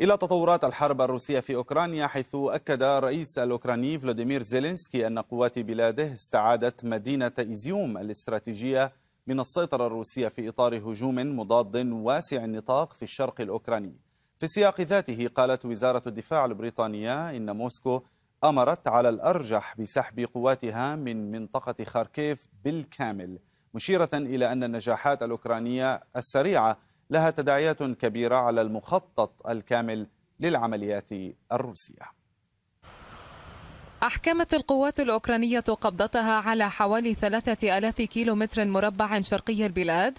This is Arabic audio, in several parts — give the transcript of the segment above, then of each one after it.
إلى تطورات الحرب الروسية في أوكرانيا حيث أكد الرئيس الأوكراني فلاديمير زيلينسكي أن قوات بلاده استعادت مدينة إيزيوم الاستراتيجية من السيطرة الروسية في إطار هجوم مضاد واسع النطاق في الشرق الأوكراني في السياق ذاته قالت وزارة الدفاع البريطانية إن موسكو أمرت على الأرجح بسحب قواتها من منطقة خاركيف بالكامل مشيرة إلى أن النجاحات الأوكرانية السريعة لها تداعيات كبيرة على المخطط الكامل للعمليات الروسية أحكمت القوات الأوكرانية قبضتها على حوالي ثلاثة ألاف كيلومتر مربع شرقي البلاد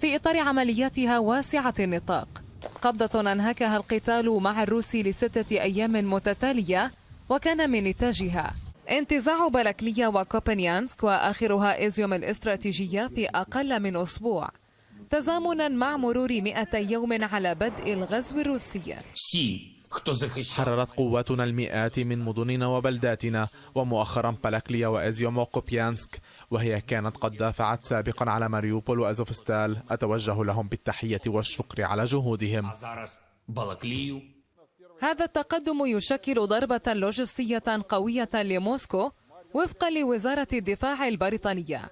في إطار عملياتها واسعة النطاق قبضة أنهكها القتال مع الروس لستة أيام متتالية وكان من نتاجها انتزاع بلكلية وكوبنيانسك وآخرها إزيوم الاستراتيجية في أقل من أسبوع تزامنا مع مرور 200 يوم على بدء الغزو الروسي حررت قواتنا المئات من مدننا وبلداتنا ومؤخرا بلاكليا وازيوم وقوبيانسك وهي كانت قد دافعت سابقا على ماريوبول وازوفستال اتوجه لهم بالتحيه والشكر على جهودهم هذا التقدم يشكل ضربة لوجستية قوية لموسكو وفقا لوزارة الدفاع البريطانية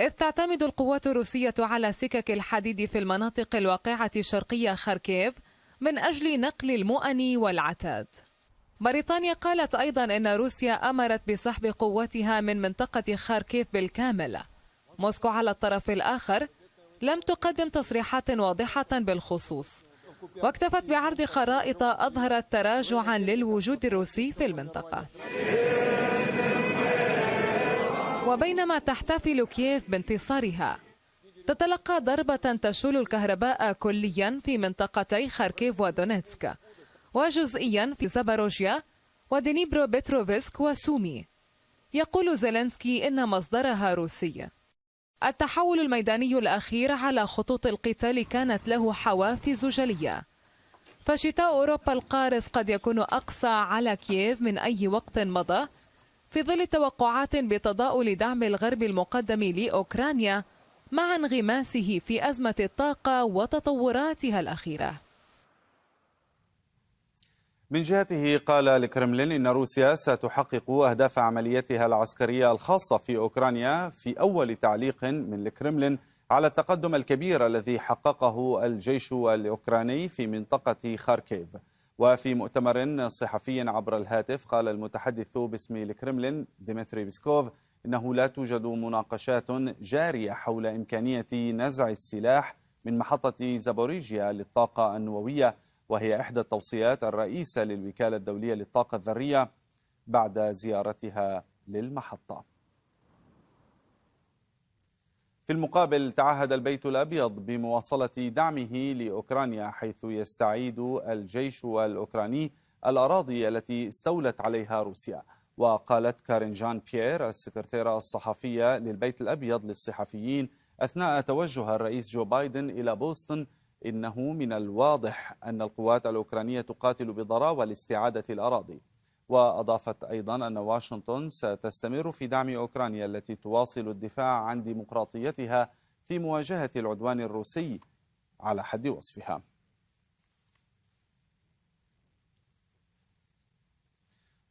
إذ تعتمد القوات الروسية على سكك الحديد في المناطق الواقعة شرقية خاركيف من أجل نقل المؤن والعتاد بريطانيا قالت أيضا أن روسيا أمرت بسحب قواتها من منطقة خاركيف بالكامل موسكو على الطرف الآخر لم تقدم تصريحات واضحة بالخصوص واكتفت بعرض خرائط أظهرت تراجعا للوجود الروسي في المنطقة وبينما تحتفل كييف بانتصارها تتلقى ضربة تشول الكهرباء كليا في منطقتي خاركيف ودونيتسك وجزئيا في زاباروجيا ودنيبرو بتروفيسك وسومي يقول زيلينسكي إن مصدرها روسي التحول الميداني الأخير على خطوط القتال كانت له حوافز جلية فشتاء أوروبا القارس قد يكون أقسى على كييف من أي وقت مضى في ظل توقعات بتضاؤل دعم الغرب المقدم لأوكرانيا مع انغماسه في أزمة الطاقة وتطوراتها الأخيرة من جهته قال الكرملين إن روسيا ستحقق أهداف عملياتها العسكرية الخاصة في أوكرانيا في أول تعليق من الكرملين على التقدم الكبير الذي حققه الجيش الأوكراني في منطقة خاركيف وفي مؤتمر صحفي عبر الهاتف قال المتحدث باسم الكرملين ديمتري بيسكوف إنه لا توجد مناقشات جارية حول إمكانية نزع السلاح من محطة زابوريجيا للطاقة النووية وهي إحدى التوصيات الرئيسة للوكالة الدولية للطاقة الذرية بعد زيارتها للمحطة في المقابل تعهد البيت الأبيض بمواصلة دعمه لأوكرانيا حيث يستعيد الجيش الأوكراني الأراضي التي استولت عليها روسيا وقالت كارين جان بيير السكرتيرة الصحفية للبيت الأبيض للصحفيين أثناء توجه الرئيس جو بايدن إلى بوسطن إنه من الواضح أن القوات الأوكرانية تقاتل بضراوة لاستعادة الأراضي وأضافت أيضا أن واشنطن ستستمر في دعم أوكرانيا التي تواصل الدفاع عن ديمقراطيتها في مواجهة العدوان الروسي على حد وصفها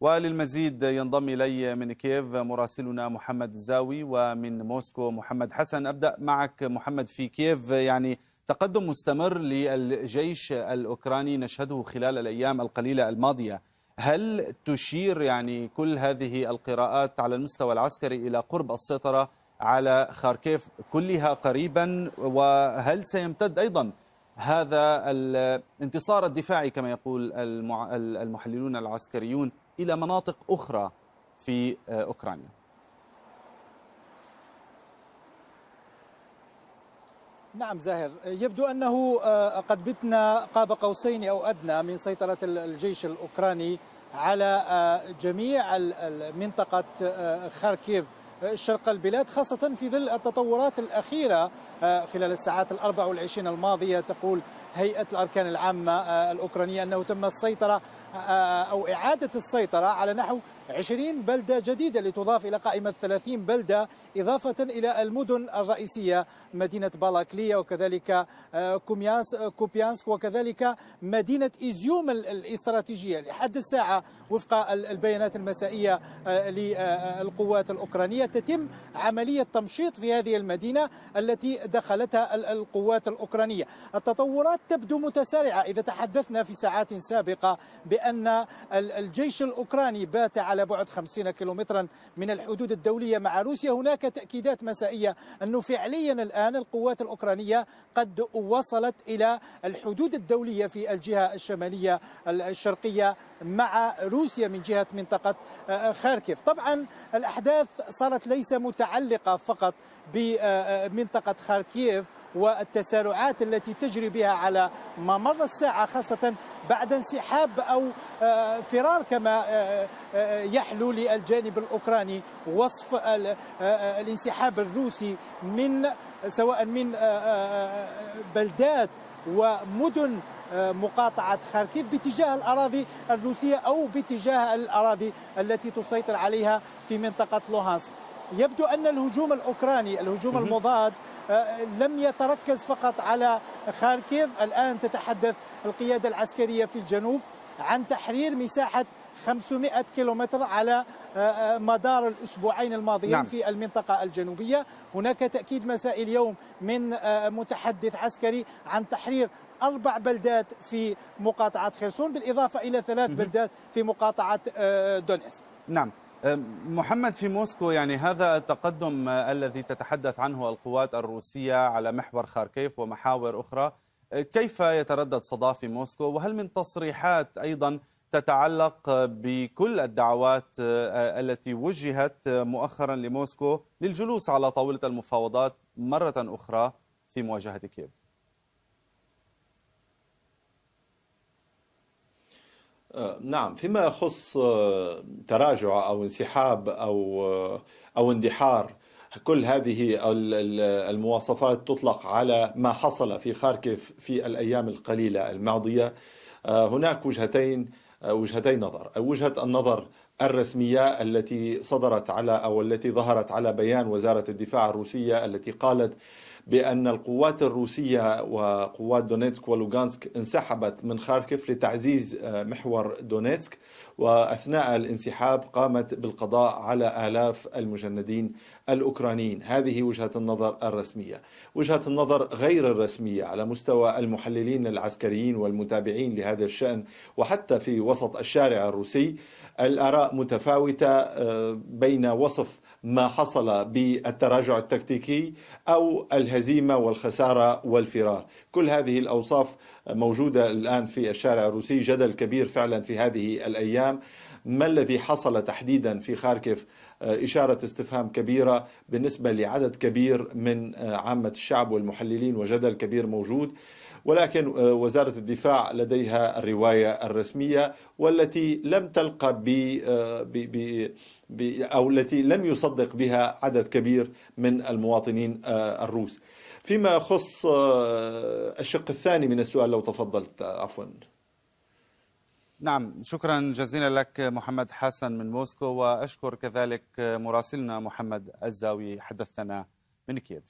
وللمزيد ينضم إلي من كييف مراسلنا محمد الزاوي ومن موسكو محمد حسن أبدأ معك محمد في كييف يعني تقدم مستمر للجيش الأوكراني نشهده خلال الأيام القليلة الماضية هل تشير يعني كل هذه القراءات على المستوى العسكري إلى قرب السيطرة على خاركيف كلها قريبا وهل سيمتد أيضا هذا الانتصار الدفاعي كما يقول المحللون العسكريون إلى مناطق أخرى في أوكرانيا نعم زاهر يبدو أنه آه، قد بتنا قاب قوسين أو أدنى من سيطرة الجيش الأوكراني على آه، جميع منطقة آه، خاركيف آه، شرق البلاد خاصة في ظل التطورات الأخيرة خلال الساعات الأربع والعشرين الماضية تقول هيئة الأركان العامة الأوكرانية أنه تم السيطرة أو إعادة السيطرة على نحو 20 بلدة جديدة لتضاف إلى قائمة 30 بلدة إضافة إلى المدن الرئيسية مدينة بالاكلية وكذلك آه، كوميانس كوبيانسك وكذلك مدينة إيزيوم الاستراتيجية لحد الساعة وفق البيانات المسائية آه، للقوات آه، الأوكرانية تتم عملية تمشيط في هذه المدينة التي دخلتها القوات الأوكرانية التطورات تبدو متسارعة إذا تحدثنا في ساعات سابقة بأن الجيش الأوكراني بات على بعد 50 كيلومترا من الحدود الدولية مع روسيا هناك تأكيدات مسائية أنه فعليا الآن القوات الأوكرانية قد وصلت إلى الحدود الدولية في الجهة الشمالية الشرقية مع روسيا من جهة منطقة آه، خاركيف طبعا الأحداث صارت ليس متعلقة فقط بمنطقة خاركيف والتسارعات التي تجري بها على ممر الساعة خاصة بعد انسحاب أو آه، فرار كما آه، آه، يحلو للجانب الأوكراني وصف الانسحاب الروسي من سواء من بلدات ومدن مقاطعة خاركيف باتجاه الأراضي الروسية أو باتجاه الأراضي التي تسيطر عليها في منطقة لوهانسك يبدو أن الهجوم الأوكراني الهجوم المضاد آه، لم يتركز فقط على خاركيف الآن تتحدث القيادة العسكرية في الجنوب عن تحرير مساحة 500 كيلومتر على آه، آه، مدار الأسبوعين الماضيين نعم. في المنطقة الجنوبية هناك تأكيد مساء اليوم من متحدث عسكري عن تحرير أربع بلدات في مقاطعة خرسون بالإضافة إلى ثلاث بلدات في مقاطعة دونيسك نعم محمد في موسكو يعني هذا التقدم الذي تتحدث عنه القوات الروسية على محور خاركيف ومحاور أخرى كيف يتردد صدى في موسكو وهل من تصريحات أيضا تتعلق بكل الدعوات التي وجهت مؤخرا لموسكو للجلوس على طاولة المفاوضات مرة أخرى في مواجهة كييف آه، نعم فيما يخص آه، تراجع أو انسحاب أو آه، أو اندحار كل هذه المواصفات تطلق على ما حصل في خاركيف في الأيام القليلة الماضية هناك وجهتين وجهتي نظر وجهة النظر الرسمية التي صدرت على أو التي ظهرت على بيان وزارة الدفاع الروسية التي قالت بأن القوات الروسية وقوات دونيتسك ولوغانسك انسحبت من خاركيف لتعزيز آه، محور دونيتسك واثناء الانسحاب قامت بالقضاء على الاف المجندين الاوكرانيين، هذه وجهه النظر الرسميه. وجهه النظر غير الرسميه على مستوى المحللين العسكريين والمتابعين لهذا الشان وحتى في وسط الشارع الروسي الآراء متفاوتة آه، بين وصف ما حصل بالتراجع التكتيكي أو الهزيمة والخسارة والفرار كل هذه الأوصاف موجودة الآن في الشارع الروسي جدل كبير فعلا في هذه الأيام ما الذي حصل تحديدا في خاركيف آه، إشارة استفهام كبيرة بالنسبة لعدد كبير من آه، عامة الشعب والمحللين وجدل كبير موجود ولكن آه، وزارة الدفاع لديها الرواية الرسمية والتي لم تلقى آه، ب أو التي لم يصدق بها عدد كبير من المواطنين آه، الروس فيما يخص الشق الثاني من السؤال لو تفضلت عفوا نعم شكرا جزيلا لك محمد حسن من موسكو وأشكر كذلك مراسلنا محمد الزاوي حدثنا من كييف